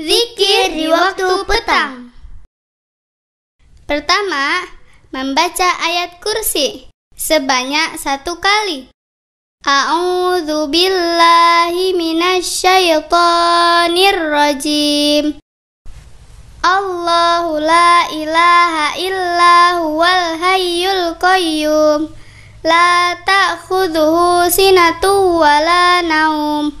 Zikir di waktu petang. Pertama, membaca ayat kursi sebanyak satu kali. A'udzu billahi minasyaitonir rajim. Allahu la ilaha illa huwal hayyul qayyum. La ta'khudhuhu sinatu wa la naum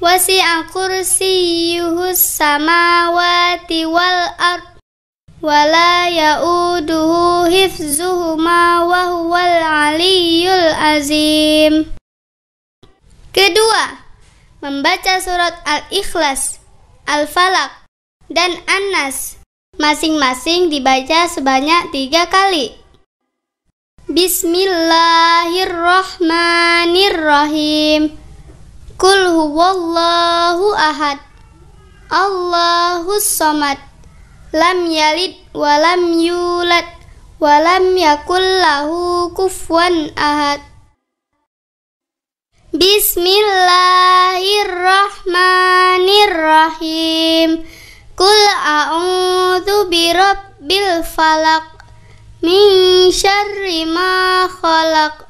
Wasi'a kursiyyuhus samawati wal ard wala ya'uduhu hifzuhuma wa huwal aliyul azim. Kedua, membaca surat Al-Ikhlas, Al-Falaq, dan An-Nas. Masing-masing dibaca sebanyak tiga kali. Bismillahirrahmanirrahim. Kul huwallahu ahad Allahus somad Lam yalid walam yulad Walam yakul lahu kufwan ahad Bismillahirrahmanirrahim Kul a'udhu birabbil falak Min syarri ma khalaq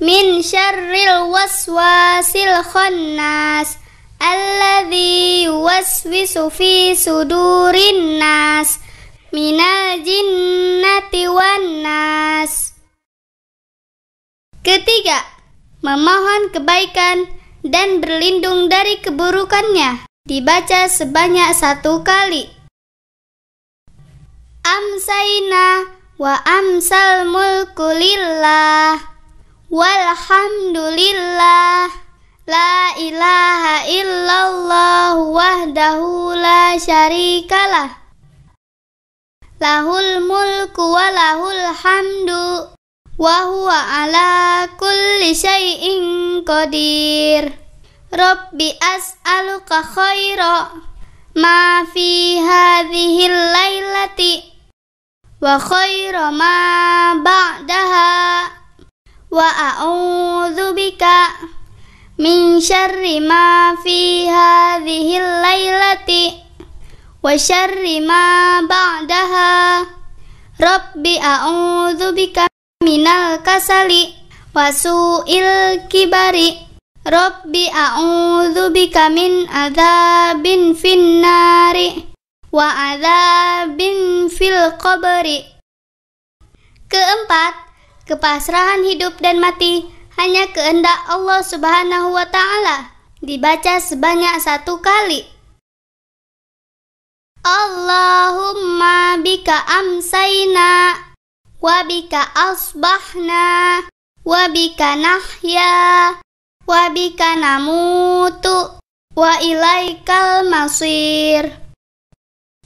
min syarril waswasil khannas alladzi yuwaswisu fi sudurin nas minal jinnati wan nas Ketiga, memohon kebaikan dan berlindung dari keburukannya dibaca sebanyak satu kali. Amsaina wa amsal mulku lillah Walhamdulillah La ilaha illallah wahdahu la syarikalah Lahul mulku wa lahul hamdu Wa huwa ala kulli syai'in qadir Rabbi as'aluka khaira Ma fi hadhihi lailati Wa khaira ma ba'daha wa a'udzu bika min syarri ma fi hadhihi al-lailati wa syarri ma ba'daha rabbi a'udzu bika minal kasali wa su'il kibari rabbi a'udzu bika min adzabin finnari wa adzabin fil qabri keempat Kepasrahan hidup dan mati hanya kehendak Allah Subhanahu wa taala. Dibaca sebanyak satu kali. Allahumma bika amsayna wa bika asbahna wa bika nahya wa bika namutu wa ilaikal masir.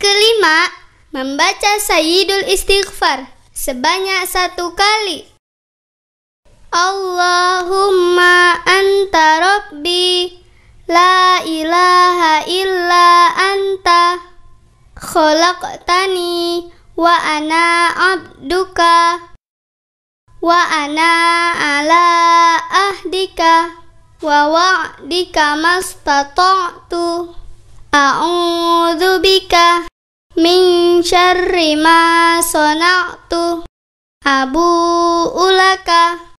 Kelima, membaca Sayyidul Istighfar sebanyak satu kali. Allahumma anta rabbi La ilaha illa anta Khalaqtani wa ana abduka Wa ana ala ahdika Wa wa'dika mastata'tu A'udhu bika min syarri ma sona'tu Abu ulaka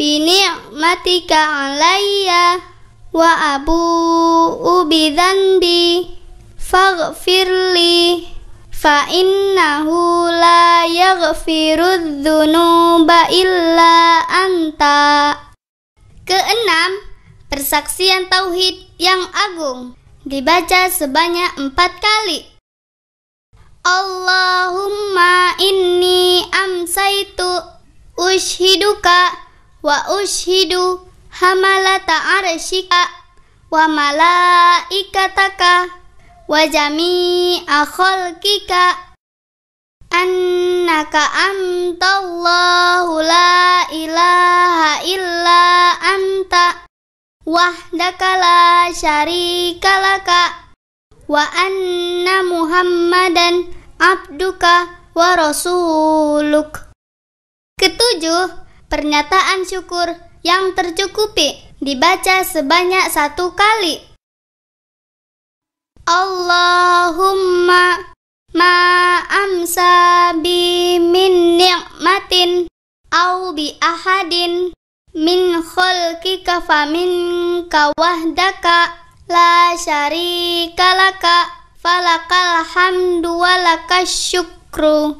matika alaiya wa abu'u bidhanbi faghfirli fa innahu la yaghfiru dhunuba illa anta Keenam, persaksian tauhid yang agung dibaca sebanyak empat kali. Allahumma inni amsaitu ushiduka wa ushidu hamalata arshika wa malaikataka wa jami'a khalqika annaka antallahu la ilaha illa anta wahdaka la syarika laka wa anna muhammadan abduka wa rasuluk ketujuh Pernyataan syukur yang tercukupi dibaca sebanyak satu kali. Allahumma ma amsa bi min ni'matin au bi ahadin min khalqika min kawahdaka la syarika laka falakal hamdu wa syukru.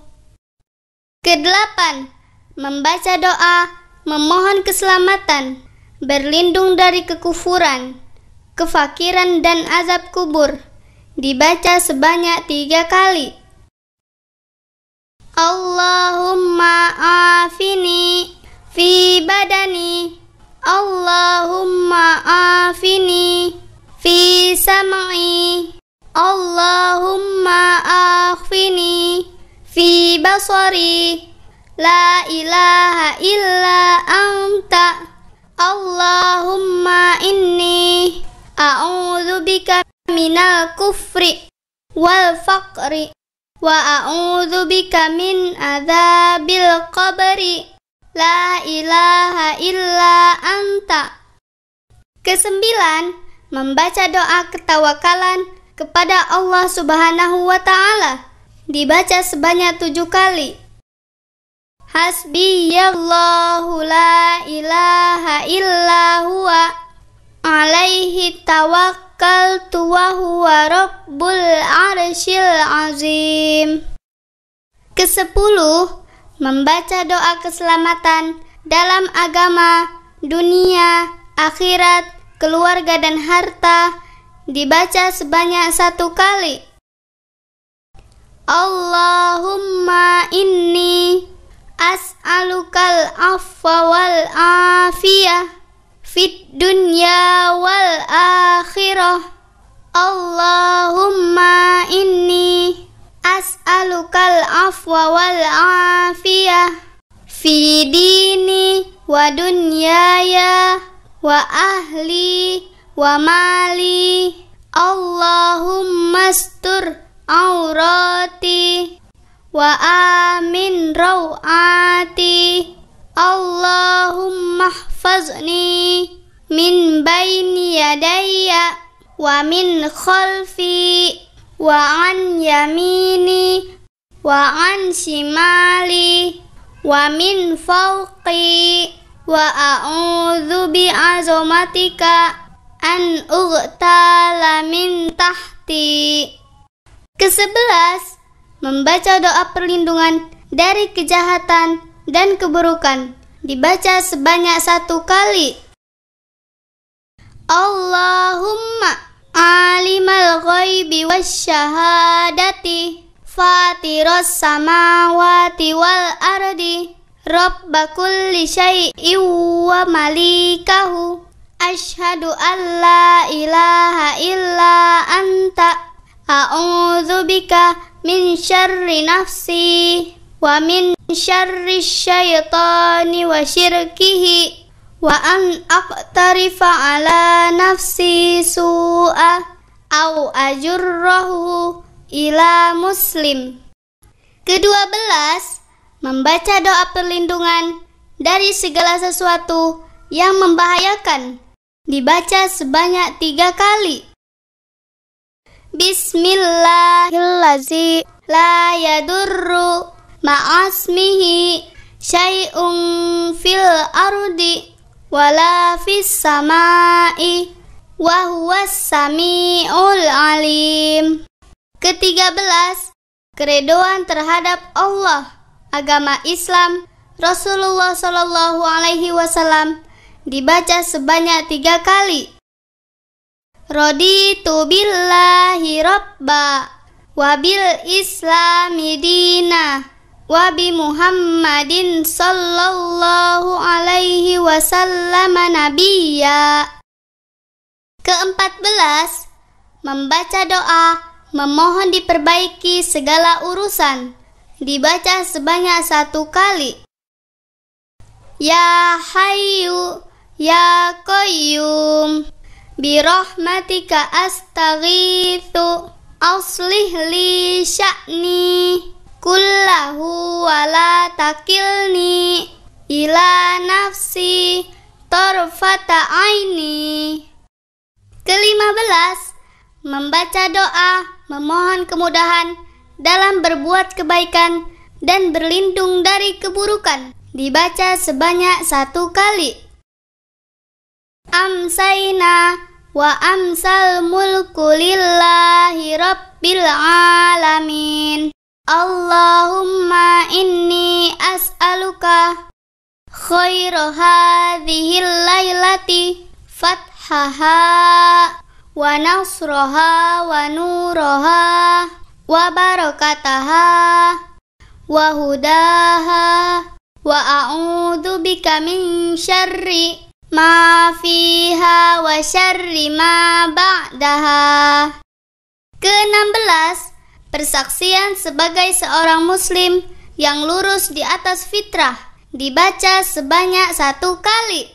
Kedelapan, membaca doa, memohon keselamatan, berlindung dari kekufuran, kefakiran dan azab kubur. Dibaca sebanyak tiga kali. Allahumma afini fi badani Allahumma afini fi sam'i Allahumma afini fi basari La ilaha illa anta Allahumma inni a'udzubika minal kufri wal faqri wa a'udzubika min azabil qabri La ilaha illa anta Kesembilan, membaca doa ketawakalan kepada Allah Subhanahu wa taala dibaca sebanyak tujuh kali. Hasbiyallahu la ilaha illa huwa alaihi tawakkaltu wa huwa rabbul arshil azim. Kesepuluh, membaca doa keselamatan dalam agama, dunia, akhirat, keluarga dan harta dibaca sebanyak satu kali. Allahu wal afwa wal afiyah fid dunya wal akhirah Allahumma inni as'alukal afwa wal afiyah fi dini wa dunyaya wa ahli wa mali Allahumma astur aurati wa amin rawati Allahumma hfazni min baini yadayya wa min khalfi wa an yamini wa an shimali wa min fawqi wa a'udzu bi azamatika an ughtala min tahti Kesebelas, membaca doa perlindungan dari kejahatan dan keburukan. Dibaca sebanyak satu kali. Allahumma alimal ghaibi wasyahadati fatiras samawati wal ardi Rabba kulli syai'i wa malikahu Ashadu an la ilaha illa anta A'udzubika min syarri nafsi wa min syarri syaitani wa syirkihi wa an aqtarifa ala nafsi su'a au ajurrahu ila muslim. Kedua belas, membaca doa perlindungan dari segala sesuatu yang membahayakan dibaca sebanyak tiga kali. Bismillahillazi la yadurru ma'asmihi syai'un fil ardi wala fis sama'i wa huwas sami'ul alim. Ketiga belas, keredoan terhadap Allah, agama Islam, Rasulullah Shallallahu Alaihi Wasallam dibaca sebanyak tiga kali Raditu billahi robba Wabil islami dina Wabi Muhammadin sallallahu alaihi wasallam nabiya Keempat belas Membaca doa Memohon diperbaiki segala urusan Dibaca sebanyak satu kali Ya Hayu Ya Qayyum birahmatika astaghitsu aslih li sya'ni kullahu la takilni ila nafsi tarfata aini kelima belas membaca doa memohon kemudahan dalam berbuat kebaikan dan berlindung dari keburukan dibaca sebanyak satu kali amsaina wa amsal mulku lillahi rabbil alamin Allahumma inni as'aluka khairu hadhihi laylati fathaha wa nasraha wa nuraha wa barakataha wa hudaha wa a'udhu bika min syarri ma fiha wa syarri ma ba'daha. Ke-16, persaksian sebagai seorang muslim yang lurus di atas fitrah dibaca sebanyak satu kali.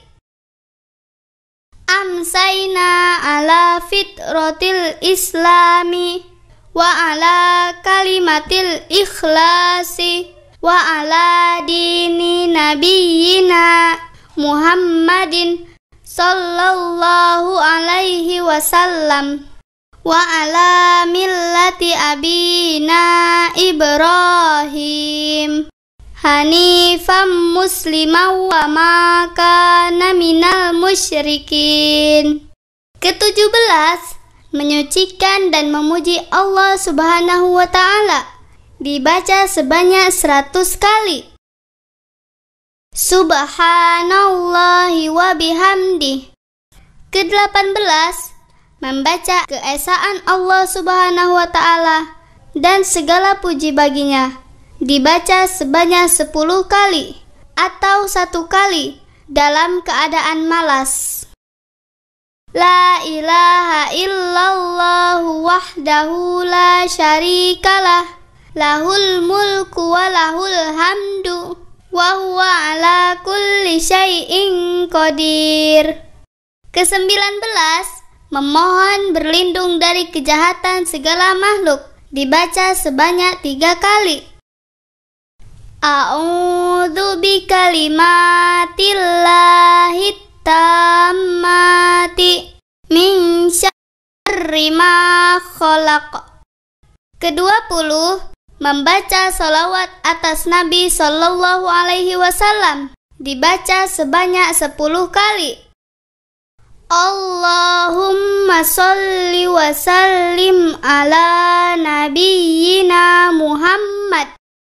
Amsaina ala fitrotil islami wa ala kalimatil ikhlasi wa ala dini nabiyina Muhammadin sallallahu alaihi wasallam wa ala millati abina Ibrahim hanifan musliman wa ma kana minal musyrikin ketujuh menyucikan dan memuji Allah Subhanahu wa taala dibaca sebanyak 100 kali Subhanallah wa bihamdi. Ke-18 membaca keesaan Allah Subhanahu wa taala dan segala puji baginya dibaca sebanyak 10 kali atau satu kali dalam keadaan malas. La ilaha illallah wahdahu la syarikalah lahul mulku wa lahul hamdu wa huwa ala kulli syai'in qadir. Kesembilan belas, memohon berlindung dari kejahatan segala makhluk dibaca sebanyak tiga kali. A'udhu bi tammati min syarri ma khalaq. Kedua puluh, membaca salawat atas Nabi Shallallahu Alaihi Wasallam dibaca sebanyak 10 kali. Allahumma salli wa sallim ala nabiyyina Muhammad